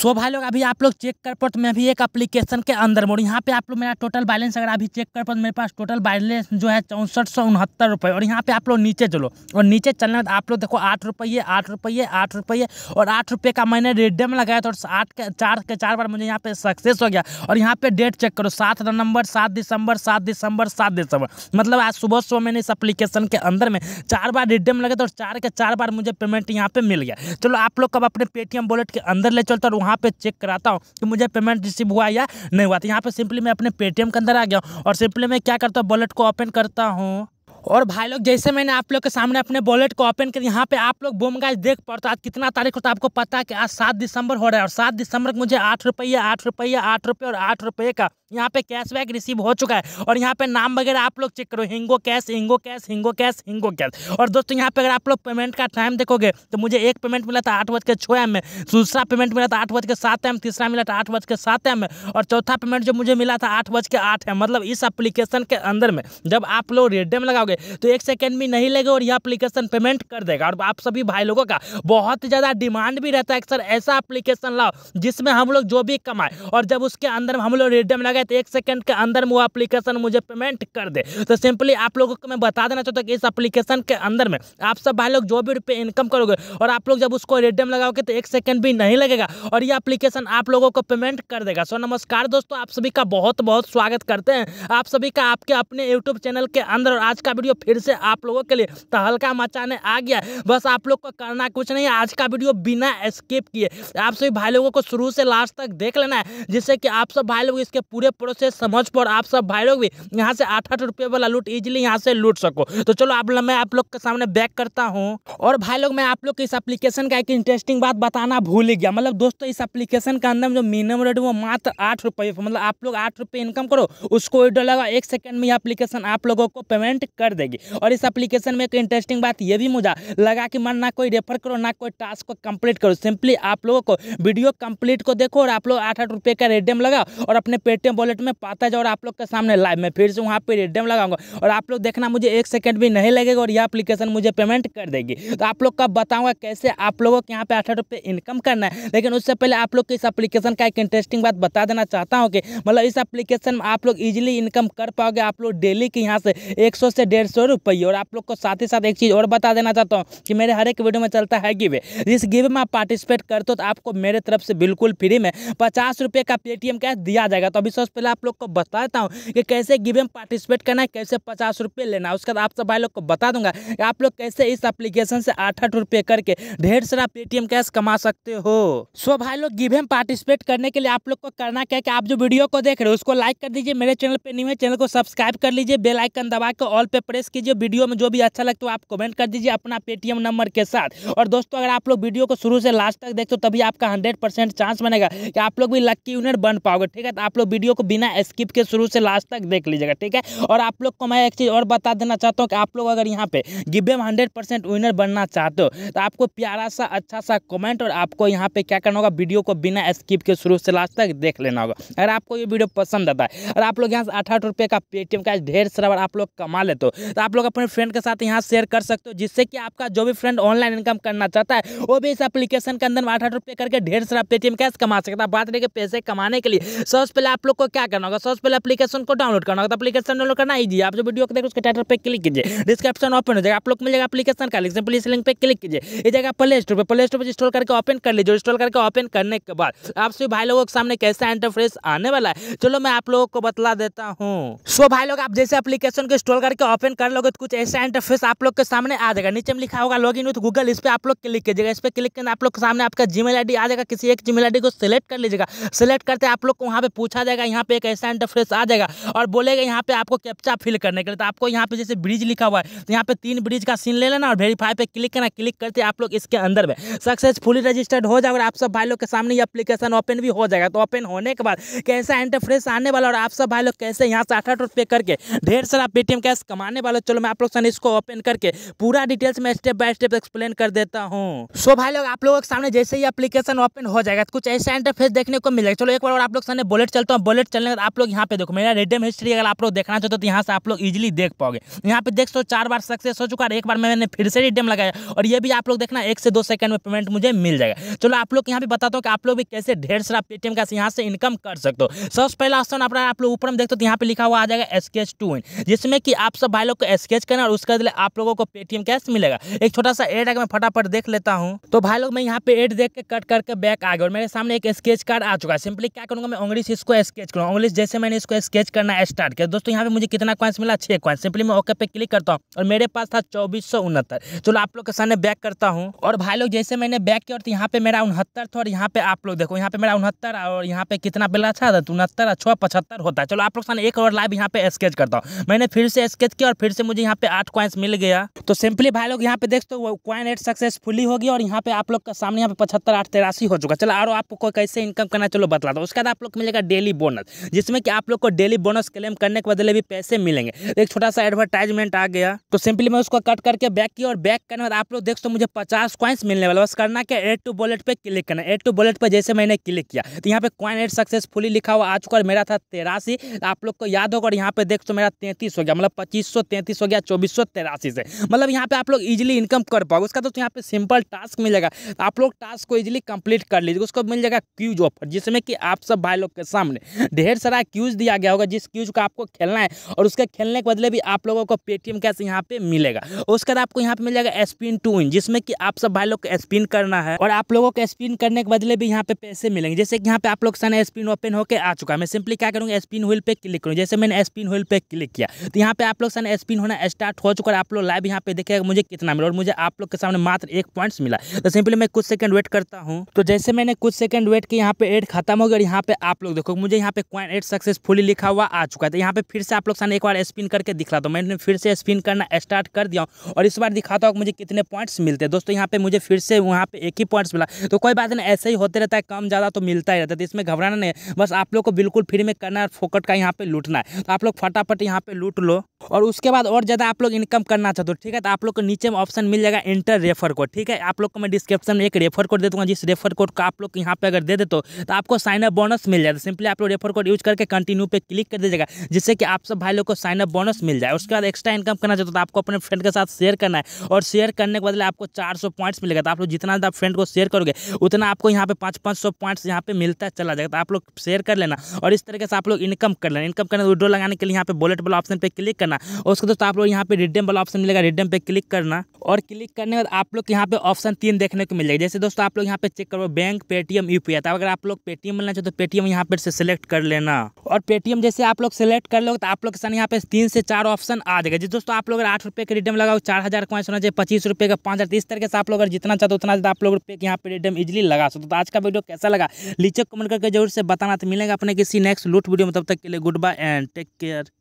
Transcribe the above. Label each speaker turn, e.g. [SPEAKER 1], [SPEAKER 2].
[SPEAKER 1] सो भाई लोग अभी आप लोग चेक कर पाओ तो मैं भी एक एप्लीकेशन के अंदर मोड़ यहाँ पे आप लोग मेरा टोटल बैलेंस अगर अभी चेक कर पाओ तो मेरे पास टोटल बैलेंस जो है चौंसठ सौ उनहत्तर रुपये और यहाँ पे आप लोग नीचे चलो और नीचे चलने बाद आप लोग देखो आठ रुपये आठ रुपये आठ रुपये और आठ रुपये का मैंने रेडम लगाया था और आठ के चार के चार बार मुझे यहाँ पे सक्सेस हो गया और यहाँ पे डेट चेक करो सात नवंबर सात दिसंबर सात दिसंबर सात दिसंबर मतलब आज सुबह सुबह मैंने इस अप्लीकेशन के अंदर में चार बार लगाया लगे तो चार के चार बार मुझे पेमेंट यहाँ पे मिल गया चलो आप लोग कब अपने पेटीएम वॉलेट के अंदर ले चलते और वहाँ वहाँ पर चेक कराता हूँ कि मुझे पेमेंट रिसीव हुआ या नहीं हुआ तो यहाँ पर सिंपली मैं अपने पेटीएम के अंदर आ गया हूँ और सिंपली मैं क्या करता हूँ वॉलेट को ओपन करता हूँ और भाई लोग जैसे मैंने आप लोग के सामने अपने वॉलेट को ओपन कर यहाँ पे आप लोग बोम गाइज देख पड़ता आज कितना तारीख होता है आपको पता है कि आज सात दिसंबर हो रहा है और सात दिसंबर मुझे आठ रुपये आठ रुपये आठ रुपये और आठ रुपये का यहाँ पे कैशबैक रिसीव हो चुका है और यहाँ पे नाम वगैरह आप लोग चेक करो Hingo cash Hingo cash Hingo cash Hingo cash और दोस्तों यहाँ पे अगर आप लोग पेमेंट का टाइम देखोगे तो मुझे एक पेमेंट मिला था आठ बज के छः एम में दूसरा पेमेंट मिला था आठ बज के सात एम तीसरा मिला था आठ बज के सात एम में और चौथा पेमेंट जो मुझे मिला था आठ बज के आठ एम मतलब इस अप्लीकेशन के अंदर में जब आप लोग रेडियम लगाओगे तो एक सेकेंड भी नहीं लगे और यह अप्लीकेशन पेमेंट कर देगा और आप सभी भाई लोगों का बहुत ज़्यादा डिमांड भी रहता है सर ऐसा अप्लीकेशन लाओ जिसमें हम लोग जो भी कमाए और जब उसके अंदर हम लोग रेडियम लगाए गए तो एक सेकंड के अंदर में वो एप्लीकेशन मुझे पेमेंट कर दे तो सिंपली आप लोगों को मैं बता देना चाहता हूँ कि इस एप्लीकेशन के अंदर में आप सब भाई लोग जो भी रुपये इनकम करोगे और आप लोग जब उसको रेडियम लगाओगे तो एक सेकेंड भी नहीं लगेगा और ये अप्लीकेशन आप लोगों को पेमेंट कर देगा सो नमस्कार दोस्तों आप सभी का बहुत बहुत स्वागत करते हैं आप सभी का आपके अपने यूट्यूब चैनल के अंदर और आज का वीडियो फिर से आप लोगों के लिए तो हल्का मचाने आ गया बस आप लोग को करना कुछ नहीं आज का वीडियो बिना स्किप किए आप सभी भाई लोगों को शुरू से लास्ट तक देख लेना है जिससे कि आप सब भाई लोग इसके पूरे पूरे प्रोसेस समझ पर आप सब भाई लोग भी यहाँ से आठ आठ रुपये वाला लूट इजिली यहाँ से लूट सको तो चलो अब मैं आप लोग के सामने बैक करता हूँ और भाई लोग मैं आप लोग इस एप्लीकेशन का एक इंटरेस्टिंग बात बताना भूल ही गया मतलब दोस्तों इस एप्लीकेशन का अंदर जो मिनिमम रेट वो मात्र आठ मतलब आप लोग आठ इनकम करो उसको विड्रॉ लगा एक सेकेंड में ये एप्लीकेशन आप लोगों को पेमेंट कर देगी और इस एप्लीकेशन में एक इंटरेस्टिंग बात ये भी मुझे लगा कि मन ना कोई रेफर करो ना कोई टास्क को कंप्लीट करो सिंपली आप लोगों को वीडियो कंप्लीट को देखो और आप लोग आठ आठ रुपये का रेडियम लगाओ और अपने पेटीएम वॉलेट में पाता जाए और आप लोग के सामने लाइव में फिर से वहाँ पर रेडम लगाऊंगा और आप लोग देखना मुझे एक सेकेंड भी नहीं लगेगा और यह अपलीकेशन मुझे पेमेंट कर देगी तो आप लोग का बताऊँगा कैसे आप लोगों के यहाँ पर अठारह रुपये इनकम करना है लेकिन उससे पहले आप लोग को इस अपलीकेशन का एक इंटरेस्टिंग बात बता देना चाहता हूँ कि मतलब इस अपलीकेशन में आप लोग ईजिली इनकम कर पाओगे आप लोग डेली के यहाँ से एक से डेढ़ सौ रुपये और आप लोग को साथ ही साथ एक चीज़ और बता देना चाहता हूँ कि मेरे हर एक वीडियो में चलता है गिवे जिस गिवे में आप पार्टिसिपेट करते हो तो आपको मेरे तरफ से बिल्कुल फ्री में पचास रुपये का पेटीएम कैश दिया जाएगा तो अभी सोच सबसे पहले आप लोग को बताता हूँ कि कैसे गिवेम पार्टिसिपेट करना है कैसे पचास रुपये लेना है उसके बाद आप सब भाई लोग को बता दूंगा कि आप लोग कैसे इस एप्लीकेशन से आठ आठ रुपये करके ढेर सारा पेटीएम कैश कमा सकते हो सो भाई लोग गिवेम पार्टिसिपेट करने के लिए आप लोग को करना क्या कि आप जो वीडियो को देख रहे हो उसको लाइक कर दीजिए मेरे चैनल पर नहीं चैनल को सब्सक्राइब कर लीजिए बेलाइकन दबा के ऑल पे प्रेस कीजिए वीडियो में जो भी अच्छा लगता है आप कमेंट कर दीजिए अपना पेटीएम नंबर के साथ और दोस्तों अगर आप लोग वीडियो को शुरू से लास्ट तक देखते हो तभी आपका हंड्रेड चांस बनेगा कि आप लोग भी लक्की यूनिट बन पाओगे ठीक है तो आप लोग वीडियो वीडियो को बिना स्किप के शुरू से लास्ट तक देख लीजिएगा ठीक है और आप लोग को मैं एक चीज़ और बता देना चाहता हूँ कि आप लोग अगर यहाँ पे गिबेम हंड्रेड परसेंट विनर बनना चाहते हो तो आपको प्यारा सा अच्छा सा कमेंट और आपको यहाँ पे क्या करना होगा वीडियो को बिना स्किप के शुरू से लास्ट तक देख लेना होगा अगर आपको ये वीडियो पसंद आता है और आप लोग यहाँ से आठ आठ रुपये का पेटीएम का ढेर सारा आप लोग कमा लेते हो तो आप लोग अपने फ्रेंड के साथ यहाँ शेयर कर सकते हो जिससे कि आपका जो भी फ्रेंड ऑनलाइन इनकम करना चाहता है वो भी इस एप्लीकेशन के अंदर आठ आठ रुपये करके ढेर सारा पेटीएम कैश कमा सकता है बात रही पैसे कमाने के लिए सबसे पहले आप लोग आपको क्या करना होगा सबसे पहले एप्लीकेशन को डाउनलोड करना होगा तो अपलीकेशन डाउनलोड करना ईजी आप जो वीडियो को देखो उसके टाइटल पर क्लिक कीजिए डिस्क्रिप्शन ओपन हो जाएगा आप लोग मिलेगा एप्लीकेशन का लिंक सिंपली इस लिंक पर क्लिक कीजिए ये जगह प्ले स्टोर पर प्ले स्टोर पर इंस्टॉल करके ओपन कर लीजिए इंस्टॉल करके ओपन करने के बाद आप सभी भाई लोगों के सामने कैसा इंटरफ्रेस आने वाला है चलो मैं आप लोगों को बता देता हूँ सो भाई लोग आप जैसे एप्लीकेशन को इंस्टॉल करके ओपन कर लोगे तो कुछ ऐसा इंटरफेस आप लोग के सामने आ जाएगा नीचे में लिखा होगा लॉग इन विथ गूगल इस पर आप लोग क्लिक कीजिएगा इस पर क्लिक करना आप लोग के सामने आपका जीमेल आईडी आ जाएगा किसी एक जीमेल आईडी को सिलेक्ट कर लीजिएगा सिलेक्ट करते आप लोग को वहाँ पे पूछा जाएगा यहाँ पे एक ऐसा इंटरफ्रेस आ जाएगा और बोलेगा यहाँ पे आपको कैप्चा फिल करने के लिए तो आपको यहाँ पे जैसे ब्रिज लिखा हुआ है तो यहाँ पे तीन ब्रिज का सीन ले लेना और वेरीफाई पे क्लिक करना क्लिक करते आप लोग इसके अंदर में सक्सेसफुली रजिस्टर्ड हो जाएगा और आप सब भाई लोग के सामने ये अपलीकेशन ओपन भी हो जाएगा तो ओपन होने के बाद कैसा इंटरफ्रेस आने वाला और आप सब भाई लोग कैसे यहाँ से आठ आठ रुपये करके ढेर सारा पेटीएम कैश कमाने वाला चलो मैं आप लोग इसको ओपन करके पूरा डिटेल्स में स्टेप बाय स्टेप एक्सप्लेन कर देता हूँ सो भाई लोग आप लोगों के सामने जैसे ही अपलीकेशन ओपन हो जाएगा कुछ ऐसा इंटरफेस देखने को मिलेगा चलो एक बार और आप लोग सामने बुलेट चलता हूँ वॉलेट चलने का आप लोग यहाँ पे देखो मेरा रिडीम हिस्ट्री अगर आप लोग देखना चाहते हो तो यहाँ से आप लोग इजिली देख पाओगे यहाँ पे देख सो चार बार सक्सेस हो चुका है एक बार मैंने फिर से रिडीम लगाया और ये भी आप लोग देखना एक से दो सेकंड में पेमेंट मुझे मिल जाएगा चलो आप लोग यहाँ पे बताता हूँ कि आप लोग भी कैसे ढेर सारा पेटीएम का यहाँ से इनकम कर सकते हो सबसे पहला ऑप्शन अपना आप लोग ऊपर में देखते हो तो यहाँ पे लिखा हुआ आ जाएगा स्केच टू इन जिसमें कि आप सब भाई लोग को स्केच करना और उसके बदले आप लोगों को पेटीएम कैश मिलेगा एक छोटा सा एड अगर मैं फटाफट देख लेता हूँ तो भाई लोग मैं यहाँ पे एड देख के कट करके बैक आ गया और मेरे सामने एक स्केच कार्ड आ चुका है सिंपली क्या करूँगा मैं अंग्रेज इसको स्केच स्केच करूँ इंग्लिश जैसे मैंने इसको स्केच करना स्टार्ट किया दोस्तों यहाँ पे मुझे कितना क्वाइंस मिला छः क्वाइंस सिंपली मैं ओके पे क्लिक करता हूँ और मेरे पास था चौबीस चलो आप लोग के सामने बैक करता हूँ और भाई लोग जैसे मैंने बैक किया और यहाँ पे मेरा उनहत्तर था और यहाँ पे आप लोग देखो यहाँ पे मेरा उनहत्तर और यहाँ पे कितना बिल अच्छा था उनहत्तर छः पचहत्तर होता है चलो आप लोग सामने एक और लाइव यहाँ पे स्केच करता हूँ मैंने फिर से स्केच किया और फिर से मुझे यहाँ पे आठ क्वाइंस मिल गया तो सिंपली भाई लोग यहाँ पे देखते हो क्वाइन एट सक्सेसफुली होगी और यहाँ पे आप लोग का सामने यहाँ पे पचहत्तर आठ तिरासी हो चुका चलो और आपको कैसे इनकम करना चलो बता दो उसके बाद आप लोग मिलेगा डेली बोनस बोनस जिसमें कि आप लोग को डेली बोनस क्लेम करने के बदले भी पैसे मिलेंगे एक छोटा सा एडवर्टाइजमेंट आ गया तो सिंपली मैं उसको कट करके बैक किया और बैक करने बाद आप लोग देख सो मुझे पचास क्वाइंस मिलने वाला बस करना क्या एड टू बोलेट पर क्लिक करना एड टू बोलेट पर जैसे मैंने क्लिक किया तो यहाँ पे क्वाइन एड सक्सेसफुली लिखा हुआ आ चुका और मेरा था तेरासी आप लोग को याद होगा और यहाँ पे देख सो मेरा तैंतीस हो गया मतलब पच्चीस हो गया चौबीस तेरासी से मतलब यहाँ पे आप लोग इजिली इनकम कर पाओगे उसका दोस्तों यहाँ पे सिंपल टास्क मिलेगा आप लोग टास्क को इजिली कंप्लीट कर लीजिए उसको मिल जाएगा क्यूज ऑफर जिसमें कि आप सब भाई लोग के सामने ढेर सारा क्यूज दिया गया होगा जिस क्यूज को आपको खेलना है और उसके खेलने के बदले भी आप लोगों को पेटीएम कैश यहाँ पे मिलेगा उसके बाद आपको यहाँ पे मिल जाएगा स्पिन टू इन जिसमें कि आप सब भाई लोग को स्पिन करना है और आप लोगों को स्पिन करने के बदले भी यहाँ पे पैसे मिलेंगे जैसे कि यहाँ पे आप लोग सन स्पिन ओपन होकर आ चुका है मैं सिंपली क्या करूँगा स्पिन व्हील पे क्लिक करूँ जैसे मैंने स्पिन व्हील पे क्लिक किया तो यहाँ पे आप लोग सन स्पिन होना स्टार्ट हो चुका है आप लोग लाइव यहाँ पे देखेगा मुझे कितना मिला और मुझे आप लोग के सामने मात्र एक पॉइंट्स मिला तो सिंपली मैं कुछ सेकंड वेट करता हूँ तो जैसे मैंने कुछ सेकंड वेट के यहाँ पे एड खत्म हो गया और यहाँ पे आप लोग देखो मुझे यहाँ पे पे क्वाइन एट सक्सेसफुली लिखा हुआ आ चुका है तो यहाँ पे फिर से आप लोग सामने एक बार स्पिन करके दिखला दो मैंने फिर से स्पिन करना स्टार्ट कर दिया और इस बार दिखाता हूँ मुझे कितने पॉइंट्स मिलते हैं दोस्तों यहाँ पे मुझे फिर से वहाँ पे एक ही पॉइंट्स मिला तो कोई बात नहीं ऐसे ही होते रहता है कम ज़्यादा तो मिलता ही रहता है तो इसमें घबराना नहीं बस आप लोग को बिल्कुल फ्री में करना है फोकट का यहाँ पे लूटना है तो आप लोग फटाफट यहाँ पे लूट लो और उसके बाद और ज़्यादा आप लोग इनकम करना चाहते हो ठीक है तो आप लोग को नीचे में ऑप्शन मिल जाएगा इंटर रेफर कोड ठीक है आप लोग को मैं डिस्क्रिप्शन में एक रेफर कोड दे दूँगा जिस रेफर कोड को आप लोग यहाँ पे अगर दे देते हो तो आपको साइनअप बोनस मिल जाएगा सिंपली आप लोग रेफर कोड यूज करके कंटिन्यू पे क्लिक कर दीजिएगा जिससे कि आप सब भाई लोग को साइनअप बोनस मिल जाए उसके बाद एक्स्ट्रा इनकम करना चाहते हो तो आपको अपने फ्रेंड के साथ शेयर करना है और शेयर करने के बदले आपको चार पॉइंट्स मिलेगा तो आप लोग जितना ज़्यादा फ्रेंड को शेयर करोगे उतना आपको यहाँ पे पाँच पाँच सौ पॉइंट्स यहाँ पे मिलता है चला जाएगा तो आप लोग शेयर कर लेना और इस तरीके से आप लोग इनकम कर लेना इनकम करना विड्रो लगाने के लिए यहाँ पे बुलेट वाला ऑप्शन पर क्लिक करना करना और उसके दोस्तों आप लोग यहाँ पे रिडम वाला ऑप्शन मिलेगा रिडम पे क्लिक करना और क्लिक करने के बाद आप लोग यहाँ पे ऑप्शन तीन देखने को मिल जाएगा जैसे दोस्तों आप लोग यहाँ पे चेक करो बैंक पेटीएम यू पी अगर आप लोग पेटीएम मिलना चाहते तो पेटीएम यहाँ पर से सेलेक्ट कर लेना और पेटीएम जैसे आप लोग सेलेक्ट कर लोगे तो आप लोग के साथ यहाँ पे तीन से चार ऑप्शन आ जाएगा जिस दोस्तों आप लोग अगर आठ रुपये के रिडम लगाओ चार हज़ार कॉइन्स होना चाहिए पच्चीस रुपये का पाँच हज़ार इस तरह से आप लोग अगर जितना चाहते तो उतना ज़्यादा आप लोग रुपये के यहाँ पे रिडम इजिली लगा सकते तो आज का वीडियो कैसा लगा नीचे कमेंट करके जरूर से बताना तो मिलेगा अपने किसी नेक्स्ट लूट वीडियो में तब तक के लिए good bye and take care